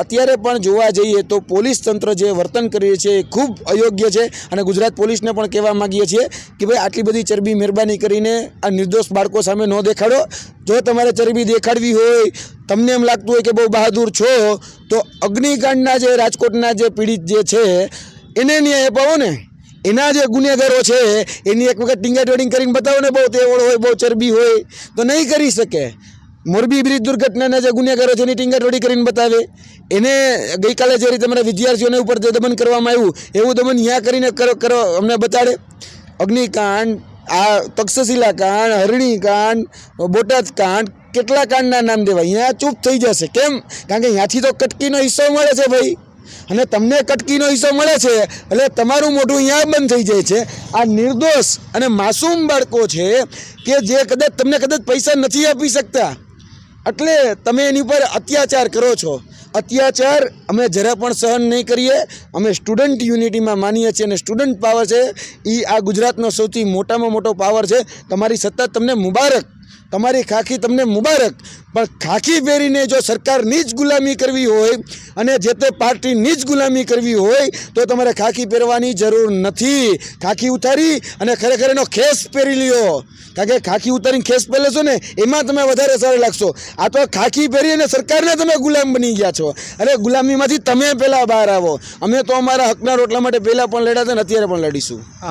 અત્યારે પણ જોવા જઈએ તો પોલીસ તંત્ર જે વર્તન કરીએ છીએ એ ખૂબ અયોગ્ય છે અને ગુજરાત પોલીસને પણ કહેવા માગીએ છીએ કે ભાઈ આટલી બધી ચરબી મહેરબાની કરીને આ નિર્દોષ બાળકો સામે ન દેખાડો જો તમારે ચરબી દેખાડવી હોય તમને એમ લાગતું હોય કે બહુ બહાદુર છો તો અગ્નિકાંડના જે રાજકોટના જે પીડિત જે છે એને ન્યાય અપાવો ને એના જે ગુનેગારો છે એની એક વખત ટીંગા ટોડિંગ કરીને બતાવો ને બહુ તેવળ હોય બહુ ચરબી હોય તો નહીં કરી શકે મોરબી બ્રિજ દુર્ઘટનાના જે ગુનેગારો છે એની ટીંગાટોડી કરીને બતાવે એને ગઈકાલે જે રીતે અમારા વિદ્યાર્થીઓને ઉપર જે દમન કરવામાં આવ્યું એવું દમન ત્યાં કરીને કરો અમને બતાડે અગ્નિકાંડ આ તક્ષશિલા કાંડ હરણીકાંડ બોટાદ કાંડ કેટલા કાંડના નામ દેવાય અહીંયા ચૂપ થઈ જશે કેમ કારણ કે અહીંયાથી તો કટકીનો હિસ્સો મળે છે ભાઈ અને તમને કટકીનો હિસ્સો મળે છે એટલે તમારું મોઢું અહીંયા બંધ થઈ જાય છે આ નિર્દોષ અને માસૂમ બાળકો છે કે જે કદાચ તમને કદાચ પૈસા નથી આપી શકતા એટલે તમે એની પર અત્યાચાર કરો છો અત્યાચાર અમે જરા પણ સહન નહીં કરીએ અમે સ્ટુડન્ટ યુનિટીમાં માનીએ છીએ અને સ્ટુડન્ટ પાવર છે એ આ ગુજરાતનો સૌથી મોટામાં મોટો પાવર છે તમારી સત્તા તમને મુબારક તમારી ખાખી તમને મુબારક પણ ખાખી પહેરીને જો સરકારની જ ગુલામી કરવી હોય અને જે તે પાર્ટીની જ ગુલામી કરવી હોય તો તમારે ખાખી પહેરવાની જરૂર નથી ખાખી ઉતારી અને ખરેખર એનો ખેસ પહેરી લ્યો કારણ કે ખાખી ઉતારીને ખેસ પહેલે ને એમાં તમે વધારે સારા લાગશો આ તો ખાખી પહેરી અને સરકારને તમે ગુલામ બની ગયા છો અરે ગુલામીમાંથી તમે પહેલાં બહાર આવો અમે તો અમારા હકના રોટલા માટે પહેલાં પણ લડ્યા હતા ને અત્યારે પણ લડીશું